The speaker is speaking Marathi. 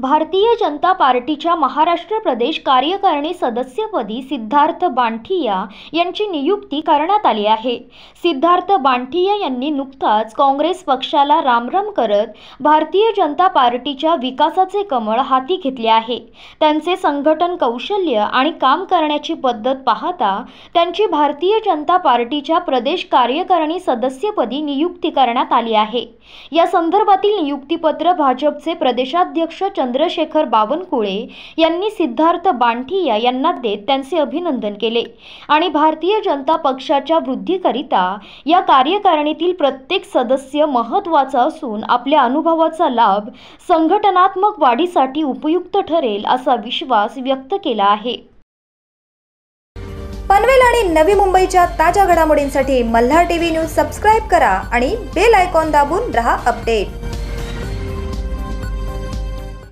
भारतीय जनता पार्टीच्या महाराष्ट्र प्रदेश कार्यकारिणी सदस्यपदी सिद्धार्थ बांठिया यांची नियुक्ती करण्यात आली आहे सिद्धार्थ बांठिया यांनी नुकताच काँग्रेस पक्षाला रामराम करत भारतीय जनता पार्टीच्या विकासाचे कमळ हाती घेतले आहे त्यांचे संघटन कौशल्य आणि काम करण्याची पद्धत पाहता त्यांची भारतीय जनता पार्टीच्या प्रदेश कार्यकारिणी सदस्यपदी नियुक्ती करण्यात आली आहे या संदर्भातील नियुक्तीपत्र भाजपचे प्रदेशाध्यक्ष चंद्रशेखर बावनकुळे यांनी सिद्धार्थ बांठिया यांना देत त्यांचे अभिनंदन केले आणि भारतीय जनता पक्षाच्या वृद्धीकरिता या कार्यकारिणीतील प्रत्येक सदस्य महत्त्वाचा असून आपल्या अनुभवाचा लाभ संघटनात्मक वाढीसाठी उपयुक्त ठरेल असा विश्वास व्यक्त केला आहे पनवेल आणि नवी मुंबईच्या ताज्या घडामोडींसाठी मल्हार टीव्ही न्यूज सबस्क्राईब करा आणि बेल आयकॉन दाबून रहा अपडेट